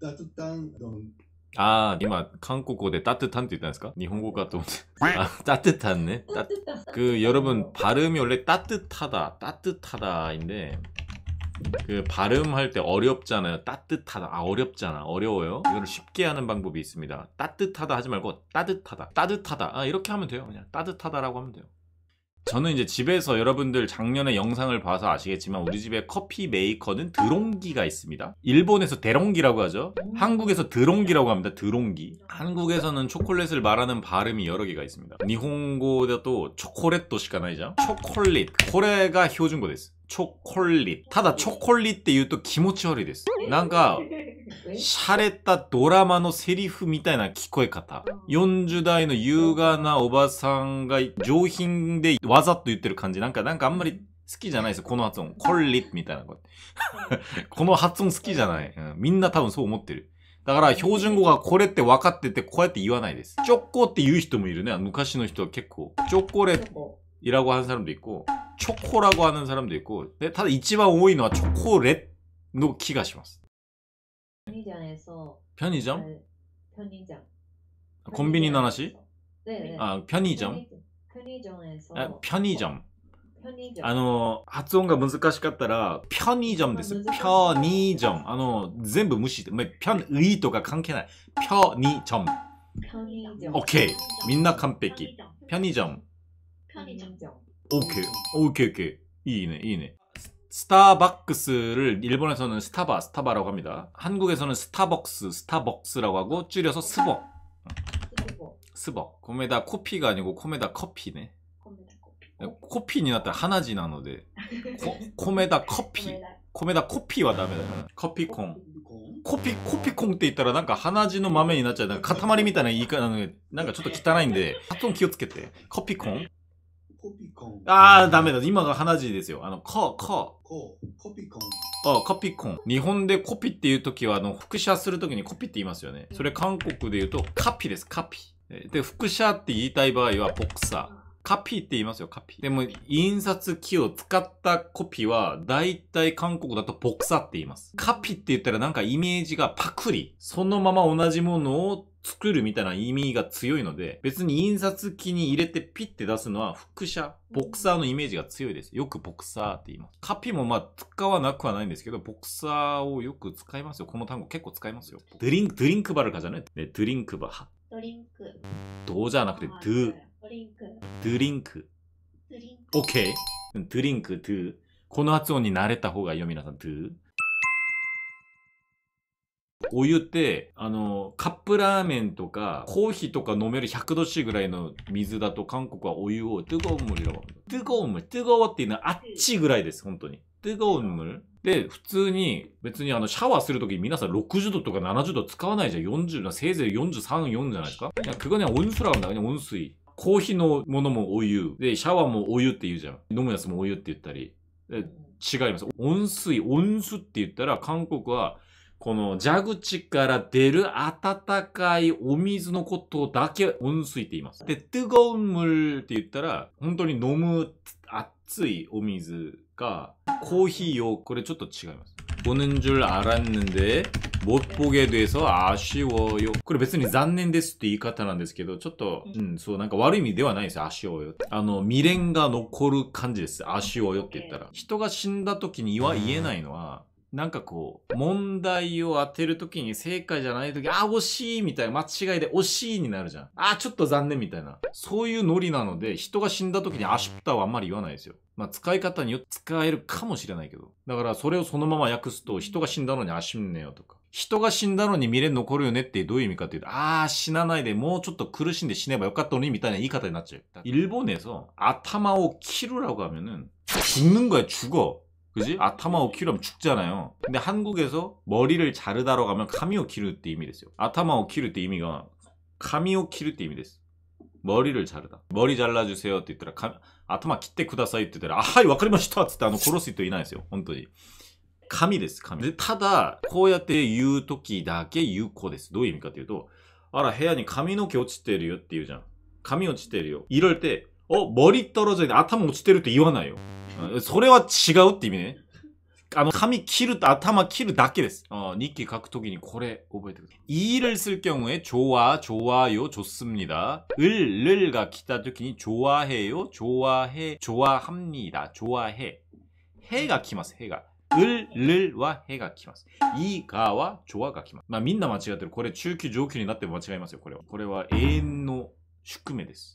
따뜻한 넌ああ今韓国語で따뜻한って言ったんですか日本語かと思따뜻한ね 아, 아, 그, 여러분, 발음이 원래 따뜻하다, 따뜻하다인데, 그, 발음할 때 어렵잖아요. 따뜻하다. 아, 어렵잖아. 어려워요. 이걸 거 쉽게 하는 방법이 있습니다. 따뜻하다 하지 말고, 따뜻하다. 따뜻하다. 아, 이렇게 하면 돼요. 그냥 따뜻하다라고 하면 돼요. 저는 이제 집에서 여러분들 작년에 영상을 봐서 아시겠지만 우리 집에 커피 메이커는 드롱기가 있습니다. 일본에서 대롱기라고 하죠. 한국에서 드롱기라고 합니다. 드롱기. 한국에서는 초콜릿을 말하는 발음이 여러 개가 있습니다. 니혼고도 초콜릿 도시가나이죠. 초콜릿. 코레가 효준고 됐어 초콜릿 ただ、초콜릿って言うと気持ち悪いです。なんか、 洒落たドラマのセリフみたいな聞こえ方。40代の優雅なおばさんが上品でわざと言ってる感じ。なんか、なんかあんまり好きじゃないですよ、この発音。コリッみたいな。こ この発音好きじゃない、うん、みんな多分そう思ってる。だから、標準語がこれって分かってて、こうやって言わないです。チョコって言う人もいるね。昔の人は結構。チョコレート。이라고하는사람도チョコラゴ하는사で行こう。で、ただ一番多いのはチョコレの気がします。 편의점에서 편의점? 잘- 편의점. 콤비니 나나시? 네네. 아, 네, 네. 아 편의점. 편의점에서 아, 편의점. 편의점. あの発音が難しかったらピョニージョンですピョニージョンあの全部無視しまあピョンウィとか関係ないピョニージョン 아, 뭐, 편의점. 오케이. 민나 깜빼기. 편의점. 편의점. 오케이. 오케이, 오케이. 이, 네, 이, 네. 스타벅스를 일본에서는 스타바, 스타바라고 합니다. 한국에서는 스타벅스, 스타벅스라고 하고 줄여서 스벅. 스벅. 코메다 코피가 아니고 코메다 커피네. 코피니 나타 하나지 나노데 코메다 커피 네, 코메다 코피와 다음에 커피콩 코피 코피콩 때 있다라 난가 하나지 노豆になっちゃうなんか塊みたいな言い方なのなんかちょっと汚いんで発音気をつけて커피콩 コピコン。ああ、ダメだ。今が鼻字ですよ。あの、コー、コ。ー。コピコン。ああ、カピコン。日本でコピっていう時は、あの、複写するときにコピって言いますよね。それ韓国で言うと、カピです、カピ。で、副写って言いたい場合は、ボクサー。カピーって言いますよ、カピー。でも、印刷機を使ったコピーは、大体韓国だとボクサって言います。カピって言ったらなんかイメージがパクリ。そのまま同じものを作るみたいな意味が強いので、別に印刷機に入れてピッて出すのは副写、ボクサーのイメージが強いです。よくボクサーって言います。カピもまあ使わなくはないんですけど、ボクサーをよく使いますよ。この単語結構使いますよ。ドリンク、ドリンクバルカじゃないね、ドリンクバドリンク。どうじゃなくて、ドゥ。ドリンク。ドリンク。ドリンク。オッケー。ドリンク、ドゥ。この発音に慣れた方がいいよ、皆さん。ドゥ。お湯って、あの、カップラーメンとか、コーヒーとか飲める100度 C ぐらいの水だと、韓国はお湯を、トゥゴームルよ。トゥゴームル、トゥゴーっていうのはあっちぐらいです、本当に。トゥゴームル。で、普通に、別にあの、シャワーするとき皆さん60度とか70度使わないじゃん。40、せいぜい43、4じゃないですか。いや、그거는온수라고합니 다。 그냥온수 이。 コーヒーのものもお湯。で、シャワーもお湯って言うじゃん。飲むやつもお湯って言ったり。違います。温水、温水って言ったら、韓国は、この蛇口から出る温かいお水のことだけ温水って言います。で、뜨거운물って言ったら、本当に飲む熱いお水が、コーヒーを、これちょっと違います。보는줄알았는데못보게돼서아쉬워요これ別に残念ですって言い方なんですけど、ちょっと、うん、そう、なんか悪い意味ではないです。足をよ。あの、未練が残る感じです。足をよって言ったら。人が死んだ時には言えないのは、なんかこう、問題を当てるときに正解じゃないとき、あ、惜しいみたいな、間違いで惜しいになるじゃん。あ、ちょっと残念みたいな。そういうノリなので、人が死んだときに足シたはあんまり言わないですよ。まあ、使い方によって使えるかもしれないけど。だからそれをそのまま訳すと、人が死んだのにあ、んねよとか。人が死んだのに未練残るよねってどういう意味かっていうと、ああ、死なないでもうちょっと苦しんで死ねばよかったのにみたいな言い方になっちゃう。일본에서頭を切る라고하면은ぬ는거야죽어 그지? 아타마오키루면 죽잖아요. 근데 한국에서 머리를 자르다로 가면 카미오키루 때 이미 됐어요. 아타마오키루 때 이미가 카미오키루 때 이미 됐어. 머리를 자르다. 머리 잘라주세요 때 있더라. 아타마 키테 쿠다사이 때 있더라. 아하이 와카리마시타 때あの 코로스이토 이나였어요. 本当に. 감이 됐어, 감이. ただこうやって言う時だけ有効ですどういう意味かとい아 해안이 노게오치테르요って言うじゃん髪落ちよ이럴 때, 어, 머리 떨어져 있는 아타마 오치테르 때言わない それは違うって意味ね。あの、髪切る、頭切るだけです。어日記書くときにこれ覚えてください。 이를 쓸 경우에 좋아, 좋아요, 좋습니다. るが가たときに 좋아해요, 좋아해, 좋아합니다, 좋아해. へが来ます, 해가. 을, るはへが来ます.い 이가와 좋아が来ます.まあみんな間違ってる.これ中級上級になっても間違いますよ,これは.これは永遠の宿命です.